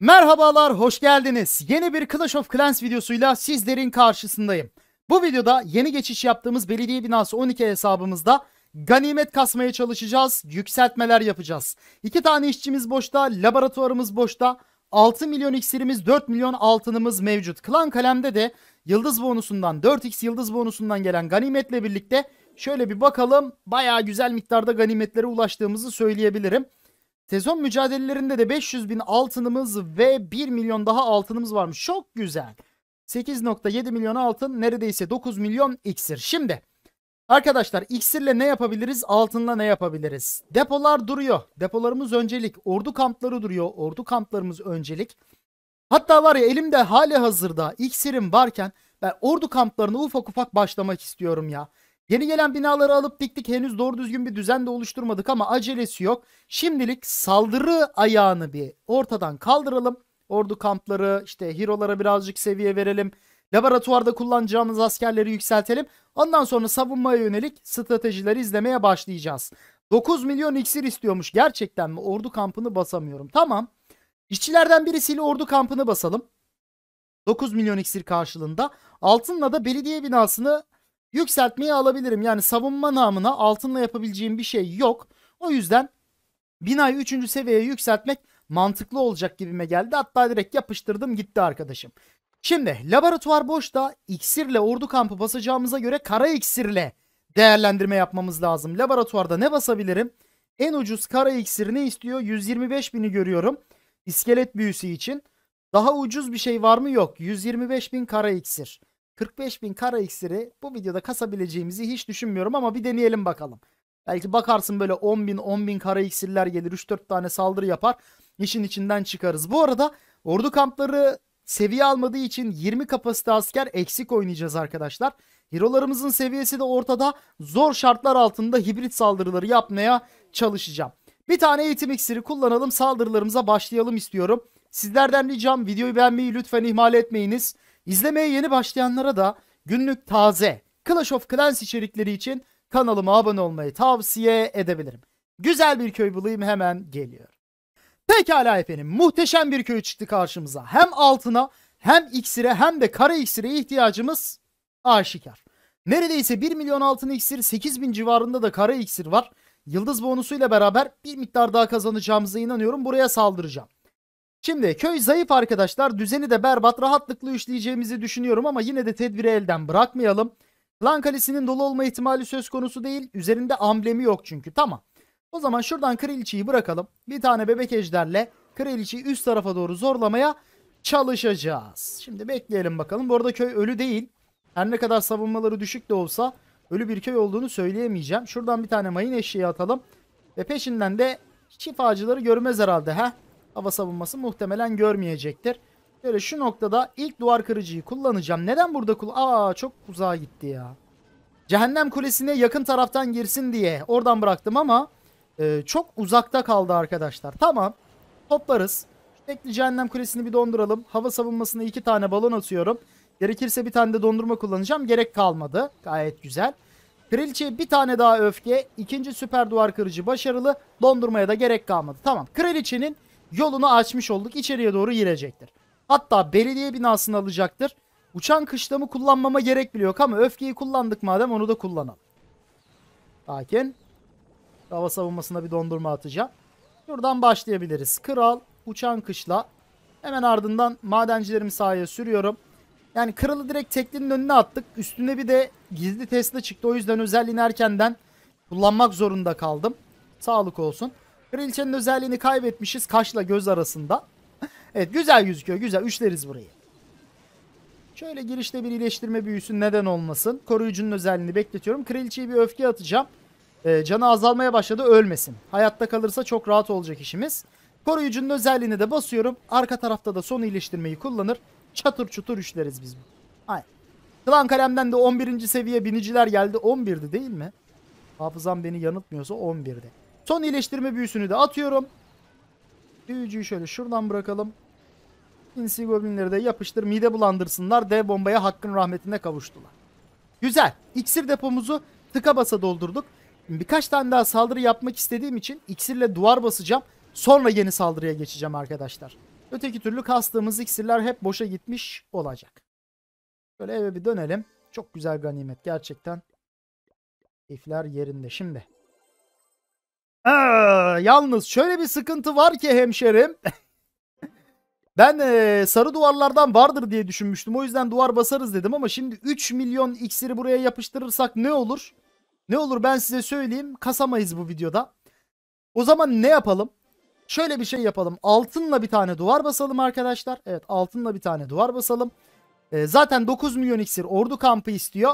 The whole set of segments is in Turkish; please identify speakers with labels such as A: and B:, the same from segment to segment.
A: Merhabalar, hoş geldiniz. Yeni bir Clash of Clans videosuyla sizlerin karşısındayım. Bu videoda yeni geçiş yaptığımız belediye binası 12 hesabımızda ganimet kasmaya çalışacağız, yükseltmeler yapacağız. İki tane işçimiz boşta, laboratuvarımız boşta, 6 milyon iksirimiz, 4 milyon altınımız mevcut. Klan kalemde de yıldız bonusundan, 4x yıldız bonusundan gelen ganimetle birlikte şöyle bir bakalım. Baya güzel miktarda ganimetlere ulaştığımızı söyleyebilirim. Sezon mücadelelerinde de 500 bin altınımız ve 1 milyon daha altınımız varmış. Çok güzel. 8.7 milyon altın neredeyse 9 milyon iksir. Şimdi arkadaşlar iksirle ne yapabiliriz altınla ne yapabiliriz? Depolar duruyor. Depolarımız öncelik. Ordu kampları duruyor. Ordu kamplarımız öncelik. Hatta var ya elimde hali hazırda iksirim varken ben ordu kamplarına ufak ufak başlamak istiyorum ya. Yeni gelen binaları alıp diktik henüz doğru düzgün bir düzen de oluşturmadık ama acelesi yok. Şimdilik saldırı ayağını bir ortadan kaldıralım. Ordu kampları işte hero'lara birazcık seviye verelim. Laboratuvarda kullanacağımız askerleri yükseltelim. Ondan sonra savunmaya yönelik stratejileri izlemeye başlayacağız. 9 milyon iksir istiyormuş gerçekten mi? Ordu kampını basamıyorum. Tamam. İşçilerden birisiyle ordu kampını basalım. 9 milyon iksir karşılığında. Altınla da belediye binasını yükseltmeyi alabilirim. Yani savunma namına altınla yapabileceğim bir şey yok. O yüzden binayı 3. seviyeye yükseltmek mantıklı olacak gibime geldi. Hatta direkt yapıştırdım gitti arkadaşım. Şimdi laboratuvar boşta iksirle ordu kampı basacağımıza göre kara iksirle değerlendirme yapmamız lazım. Laboratuvarda ne basabilirim? En ucuz kara iksir ne istiyor? 125 bini görüyorum. İskelet büyüsü için. Daha ucuz bir şey var mı? Yok. 125 bin kara iksir. 45 bin kara iksiri bu videoda kasabileceğimizi hiç düşünmüyorum ama bir deneyelim bakalım. Belki bakarsın böyle 10 bin 10 bin kara iksirler gelir 3-4 tane saldırı yapar işin içinden çıkarız. Bu arada ordu kampları seviye almadığı için 20 kapasite asker eksik oynayacağız arkadaşlar. Hero'larımızın seviyesi de ortada zor şartlar altında hibrit saldırıları yapmaya çalışacağım. Bir tane eğitim iksiri kullanalım saldırılarımıza başlayalım istiyorum. Sizlerden ricam videoyu beğenmeyi lütfen ihmal etmeyiniz. İzlemeye yeni başlayanlara da günlük taze Clash of Clans içerikleri için kanalıma abone olmayı tavsiye edebilirim. Güzel bir köy bulayım hemen geliyor. Pekala efendim muhteşem bir köy çıktı karşımıza. Hem altına hem iksire hem de kara iksire ihtiyacımız aşikar. Neredeyse 1 milyon altın iksir 8 bin civarında da kara iksir var. Yıldız bonusuyla beraber bir miktar daha kazanacağımıza inanıyorum. Buraya saldıracağım. Şimdi köy zayıf arkadaşlar. Düzeni de berbat. Rahatlıkla üçleyeceğimizi düşünüyorum ama yine de tedbiri elden bırakmayalım. Lan kalesinin dolu olma ihtimali söz konusu değil. Üzerinde amblemi yok çünkü. Tamam. O zaman şuradan kraliçeyi bırakalım. Bir tane bebek ejderle kraliçeyi üst tarafa doğru zorlamaya çalışacağız. Şimdi bekleyelim bakalım. Bu arada köy ölü değil. Her ne kadar savunmaları düşük de olsa ölü bir köy olduğunu söyleyemeyeceğim. Şuradan bir tane mayın eşeği atalım. Ve peşinden de şifacıları görmez herhalde. Heh hava savunması muhtemelen görmeyecektir. Böyle şu noktada ilk duvar kırıcıyı kullanacağım. Neden burada kul? Aa çok uzağa gitti ya. Cehennem kulesine yakın taraftan girsin diye oradan bıraktım ama e, çok uzakta kaldı arkadaşlar. Tamam toplarız. Tekli cehennem kulesini bir donduralım. Hava savunmasına iki tane balon atıyorum. Gerekirse bir tane de dondurma kullanacağım. Gerek kalmadı. Gayet güzel. Kraliçeye bir tane daha öfke. ikinci süper duvar kırıcı başarılı. Dondurmaya da gerek kalmadı. Tamam. Kraliçenin yolunu açmış olduk. İçeriye doğru girecektir. Hatta belediye binasını alacaktır. Uçan kışlamı kullanmama gerek bile yok ama öfkeyi kullandık madem onu da kullanalım. Lakin hava savunmasına bir dondurma atacağım. Buradan başlayabiliriz. Kral, uçan kışla. Hemen ardından madencilerimi sahaya sürüyorum. Yani kralı direkt teklinin önüne attık. Üstüne bir de gizli Tesla çıktı. O yüzden özelliğini erkenden kullanmak zorunda kaldım. Sağlık olsun. Kraliçenin özelliğini kaybetmişiz kaşla göz arasında. evet güzel gözüküyor güzel. Üçleriz burayı. Şöyle girişte bir iyileştirme büyüsü neden olmasın. Koruyucunun özelliğini bekletiyorum. Kraliçeye bir öfke atacağım. E, canı azalmaya başladı ölmesin. Hayatta kalırsa çok rahat olacak işimiz. Koruyucunun özelliğini de basıyorum. Arka tarafta da son iyileştirmeyi kullanır. Çatır çutur üçleriz biz. Aynen. Klan kalemden de 11. seviye biniciler geldi. 11'di değil mi? Hafızam beni yanıltmıyorsa 11'di. Son iyileştirme büyüsünü de atıyorum. Büyücüyü şöyle şuradan bırakalım. Insi goblinleri de yapıştır mide bulandırsınlar. Dev bombaya hakkın rahmetine kavuştular. Güzel. İksir depomuzu tıka basa doldurduk. Birkaç tane daha saldırı yapmak istediğim için iksirle duvar basacağım. Sonra yeni saldırıya geçeceğim arkadaşlar. Öteki türlü kastığımız iksirler hep boşa gitmiş olacak. Şöyle eve bir dönelim. Çok güzel ganimet gerçekten. Keyifler yerinde şimdi. Ee, yalnız şöyle bir sıkıntı var ki hemşerim. ben e, sarı duvarlardan vardır diye düşünmüştüm. O yüzden duvar basarız dedim ama şimdi 3 milyon iksiri buraya yapıştırırsak ne olur? Ne olur ben size söyleyeyim. Kasamayız bu videoda. O zaman ne yapalım? Şöyle bir şey yapalım. Altınla bir tane duvar basalım arkadaşlar. Evet altınla bir tane duvar basalım. E, zaten 9 milyon iksir ordu kampı istiyor.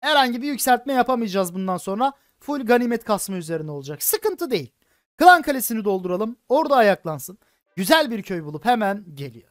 A: Herhangi bir yükseltme yapamayacağız bundan sonra full ganimet kasma üzerine olacak. Sıkıntı değil. Klan kalesini dolduralım. Orada ayaklansın. Güzel bir köy bulup hemen geliyor.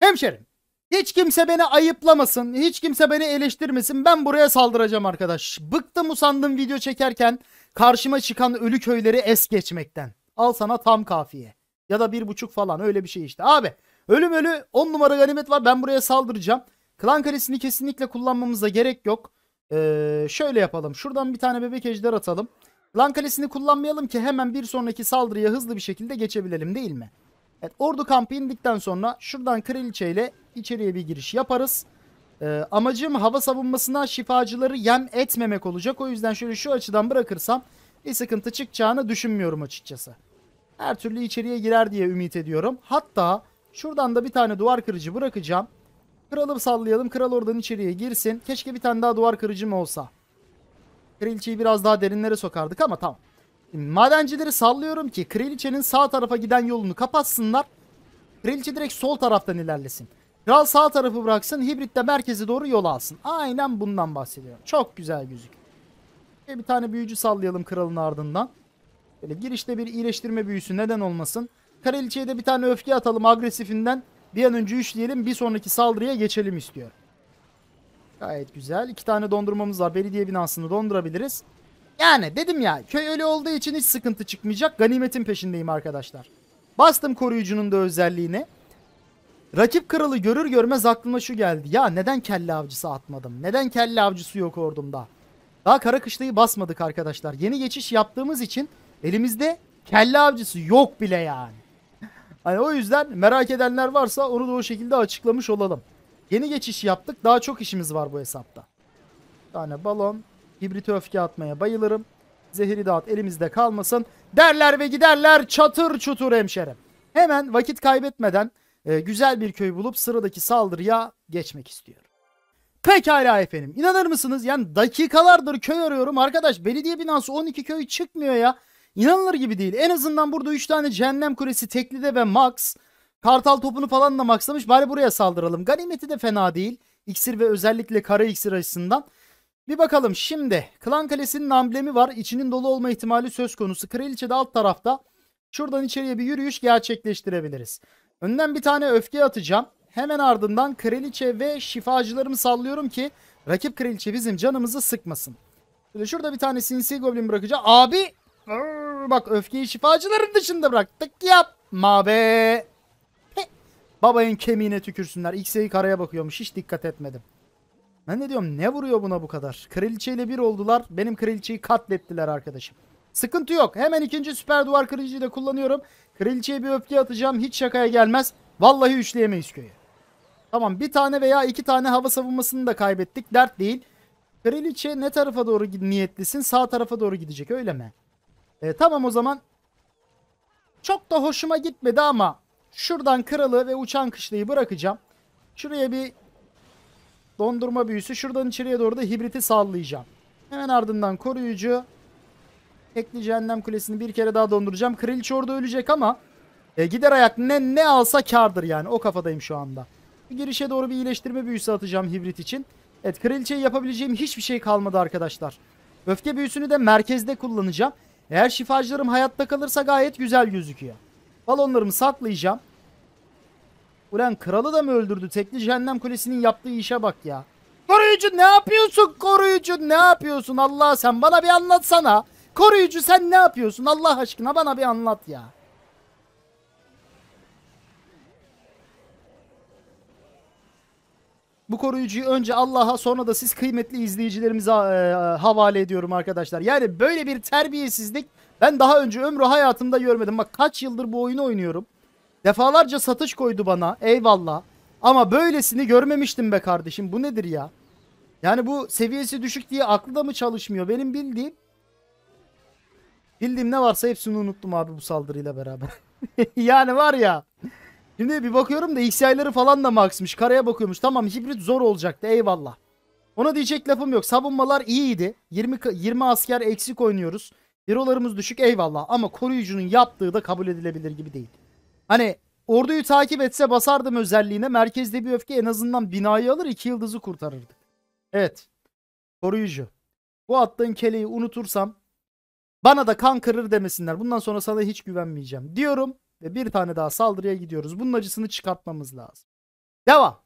A: Hemşerim. Hiç kimse beni ayıplamasın. Hiç kimse beni eleştirmesin. Ben buraya saldıracağım arkadaş. Bıktım usandım video çekerken karşıma çıkan ölü köyleri es geçmekten. Al sana tam kafiye. Ya da bir buçuk falan öyle bir şey işte. Abi ölüm ölü On numara ganimet var ben buraya saldıracağım. Klan kalesini kesinlikle kullanmamıza gerek yok. Ee, şöyle yapalım. Şuradan bir tane bebek ejder atalım. Lan kalesini kullanmayalım ki hemen bir sonraki saldırıya hızlı bir şekilde geçebilelim değil mi? Evet ordu kampı indikten sonra şuradan kraliçeyle içeriye bir giriş yaparız. Ee, amacım hava savunmasına şifacıları yem etmemek olacak. O yüzden şöyle şu açıdan bırakırsam bir sıkıntı çıkacağını düşünmüyorum açıkçası. Her türlü içeriye girer diye ümit ediyorum. Hatta şuradan da bir tane duvar kırıcı bırakacağım. Kralı sallayalım. Kral oradan içeriye girsin. Keşke bir tane daha duvar kırıcım olsa. Kraliçeyi biraz daha derinlere sokardık ama tamam. Madencileri sallıyorum ki kraliçenin sağ tarafa giden yolunu kapatsınlar. Kraliçe direkt sol taraftan ilerlesin. Kral sağ tarafı bıraksın. Hibrit de merkeze doğru yol alsın. Aynen bundan bahsediyorum. Çok güzel gözük. Bir tane büyücü sallayalım kralın ardından. Böyle girişte bir iyileştirme büyüsü neden olmasın. Kraliçeye de bir tane öfke atalım agresifinden. Bir an önce üçleyelim bir sonraki saldırıya geçelim istiyor. Gayet güzel. İki tane dondurmamız var. Belediye binasını dondurabiliriz. Yani dedim ya köy öyle olduğu için hiç sıkıntı çıkmayacak. Ganimetin peşindeyim arkadaşlar. Bastım koruyucunun da özelliğini. Rakip kralı görür görmez aklıma şu geldi. Ya neden kelle avcısı atmadım? Neden kelle avcısı yok ordumda? Daha kara kışlayı basmadık arkadaşlar. Yeni geçiş yaptığımız için elimizde kelle avcısı yok bile yani. Hani o yüzden merak edenler varsa onu da o şekilde açıklamış olalım. Yeni geçiş yaptık. Daha çok işimiz var bu hesapta. Bir tane balon. Hibrit öfke atmaya bayılırım. Zehri dağıt elimizde kalmasın. Derler ve giderler çatır çutur hemşerim. Hemen vakit kaybetmeden e, güzel bir köy bulup sıradaki saldırıya geçmek istiyorum. Pekala efendim. İnanır mısınız? Yani dakikalardır köy arıyorum. Arkadaş belediye binası 12 köy çıkmıyor ya. İnanılır gibi değil. En azından burada 3 tane cehennem kulesi Tekli'de ve Max. Kartal topunu falan da maxlamış. Bari buraya saldıralım. Ganimeti de fena değil. İksir ve özellikle kara iksir açısından. Bir bakalım şimdi. Klan Kalesi'nin amblemi var. İçinin dolu olma ihtimali söz konusu. Kraliçe de alt tarafta. Şuradan içeriye bir yürüyüş gerçekleştirebiliriz. Önden bir tane öfke atacağım. Hemen ardından kraliçe ve şifacılarımı sallıyorum ki rakip kraliçe bizim canımızı sıkmasın. şurada bir tane sinsi goblin bırakacağım. Abi Bak öfkeyi şifacıların dışında bıraktık. Yapma be. He. Babayın kemiğine tükürsünler. X'e karaya bakıyormuş. Hiç dikkat etmedim. Ben ne diyorum ne vuruyor buna bu kadar? Kraliçeyle bir oldular. Benim kraliçeyi katlettiler arkadaşım. Sıkıntı yok. Hemen ikinci süper duvar kırıcıyı da kullanıyorum. Kraliçeye bir öfke atacağım. Hiç şakaya gelmez. Vallahi üçleyemeyiz köyü. Tamam bir tane veya iki tane hava savunmasını da kaybettik. Dert değil. Kraliçe ne tarafa doğru niyetlisin? Sağ tarafa doğru gidecek öyle mi? E, tamam o zaman. Çok da hoşuma gitmedi ama şuradan kralı ve uçan kışlayı bırakacağım. Şuraya bir dondurma büyüsü. Şuradan içeriye doğru da hibriti sallayacağım. Hemen ardından koruyucu. Tekli cehennem kulesini bir kere daha donduracağım. Kraliçe orada ölecek ama e, gider ayak ne ne alsa kardır yani. O kafadayım şu anda. Bir girişe doğru bir iyileştirme büyüsü atacağım hibrit için. Evet kraliçeye yapabileceğim hiçbir şey kalmadı arkadaşlar. Öfke büyüsünü de merkezde kullanacağım. Eğer şifacılarım hayatta kalırsa gayet güzel gözüküyor. Balonlarımı saklayacağım. Ulan kralı da mı öldürdü? Tekli Cehennem Kulesi'nin yaptığı işe bak ya. Koruyucu ne yapıyorsun? Koruyucu ne yapıyorsun? Allah sen bana bir anlatsana. Koruyucu sen ne yapıyorsun? Allah aşkına bana bir anlat ya. Bu koruyucuyu önce Allah'a sonra da siz kıymetli izleyicilerimize e, e, havale ediyorum arkadaşlar. Yani böyle bir terbiyesizlik ben daha önce ömrü hayatımda görmedim. Bak kaç yıldır bu oyunu oynuyorum. Defalarca satış koydu bana eyvallah. Ama böylesini görmemiştim be kardeşim bu nedir ya? Yani bu seviyesi düşük diye aklı da mı çalışmıyor? Benim bildiğim bildiğim ne varsa hepsini unuttum abi bu saldırıyla beraber. yani var ya Şimdi bir bakıyorum da XI'ları falan da maxmış. Karaya bakıyormuş. Tamam hibrit zor olacaktı eyvallah. Ona diyecek lafım yok. Savunmalar iyiydi. 20, 20 asker eksik oynuyoruz. Eurolarımız düşük eyvallah. Ama koruyucunun yaptığı da kabul edilebilir gibi değil. Hani orduyu takip etse basardım özelliğine. Merkezde bir öfke en azından binayı alır iki yıldızı kurtarırdık. Evet. Koruyucu. Bu attığın keleyi unutursam bana da kan kırır demesinler. Bundan sonra sana hiç güvenmeyeceğim. Diyorum ve bir tane daha saldırıya gidiyoruz. Bunun acısını çıkartmamız lazım. Devam.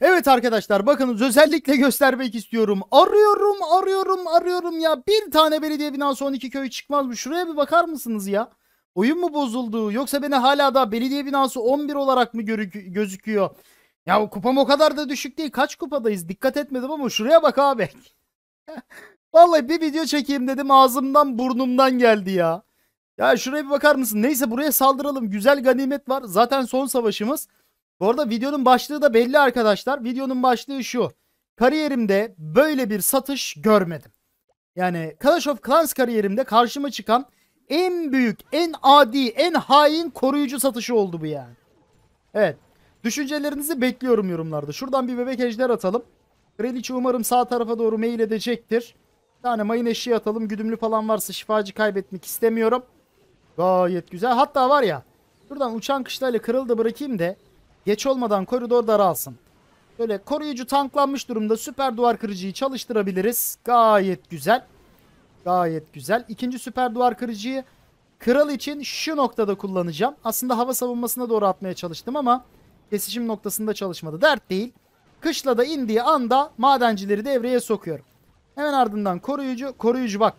A: Evet arkadaşlar bakınız özellikle göstermek istiyorum. Arıyorum arıyorum arıyorum ya. Bir tane belediye binası 12 köy çıkmaz mı? Şuraya bir bakar mısınız ya? Oyun mu bozuldu? Yoksa beni hala da belediye binası 11 olarak mı gözüküyor? Ya kupam o kadar da düşük değil. Kaç kupadayız? Dikkat etmedim ama şuraya bak abi. Vallahi bir video çekeyim dedim ağzımdan burnumdan geldi ya. Ya şuraya bir bakar mısın? Neyse buraya saldıralım. Güzel ganimet var. Zaten son savaşımız. Bu arada videonun başlığı da belli arkadaşlar. Videonun başlığı şu. Kariyerimde böyle bir satış görmedim. Yani Clash of Clans kariyerimde karşıma çıkan en büyük, en adi, en hain koruyucu satışı oldu bu yani. Evet. Düşüncelerinizi bekliyorum yorumlarda. Şuradan bir bebek ejder atalım. Kraliçe umarım sağ tarafa doğru mail edecektir. Bir tane mayın eşiği atalım. Güdümlü falan varsa şifacı kaybetmek istemiyorum. Gayet güzel. Hatta var ya buradan uçan kışlayla kırıldı bırakayım de geç olmadan koridor daralsın. Böyle koruyucu tanklanmış durumda süper duvar kırıcıyı çalıştırabiliriz. Gayet güzel. Gayet güzel. İkinci süper duvar kırıcıyı kral için şu noktada kullanacağım. Aslında hava savunmasına doğru atmaya çalıştım ama kesişim noktasında çalışmadı. Dert değil. Kışla da indiği anda madencileri devreye sokuyorum. Hemen ardından koruyucu. Koruyucu bak.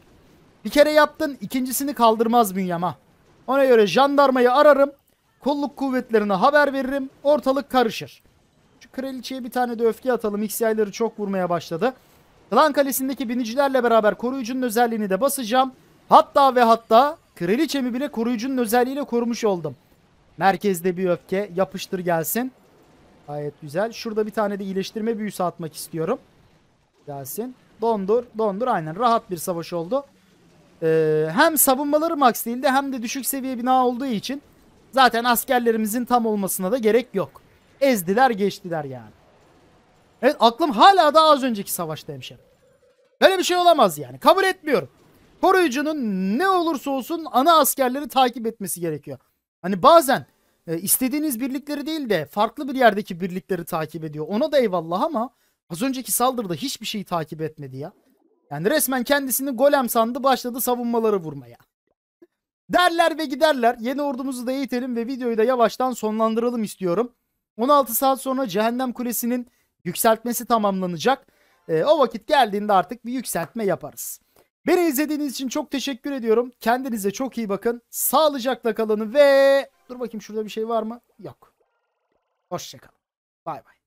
A: Bir kere yaptın ikincisini kaldırmaz bünyem ha. Ona göre jandarmayı ararım. Kolluk kuvvetlerine haber veririm. Ortalık karışır. Şu kraliçeye bir tane de öfke atalım. XY'ları çok vurmaya başladı. Klan kalesindeki binicilerle beraber koruyucunun özelliğini de basacağım. Hatta ve hatta kraliçemi bile koruyucunun özelliğiyle korumuş oldum. Merkezde bir öfke yapıştır gelsin. Gayet güzel. Şurada bir tane de iyileştirme büyüsü atmak istiyorum. Gelsin. Dondur dondur aynen rahat bir savaş oldu. Ee, hem savunmaları max değildi hem de düşük seviye bina olduğu için zaten askerlerimizin tam olmasına da gerek yok. Ezdiler geçtiler yani. Evet aklım hala daha az önceki savaşta hemşerim. Böyle bir şey olamaz yani. Kabul etmiyorum. Koruyucunun ne olursa olsun ana askerleri takip etmesi gerekiyor. Hani bazen e, istediğiniz birlikleri değil de farklı bir yerdeki birlikleri takip ediyor. Ona da eyvallah ama az önceki saldırıda hiçbir şeyi takip etmedi ya. Yani resmen kendisini golem sandı başladı savunmaları vurmaya. Derler ve giderler. Yeni ordumuzu da eğitelim ve videoyu da yavaştan sonlandıralım istiyorum. 16 saat sonra Cehennem Kulesi'nin yükseltmesi tamamlanacak. E, o vakit geldiğinde artık bir yükseltme yaparız. Beni izlediğiniz için çok teşekkür ediyorum. Kendinize çok iyi bakın. Sağlıcakla kalın ve... Dur bakayım şurada bir şey var mı? Yok. Hoşçakalın. Bay bay.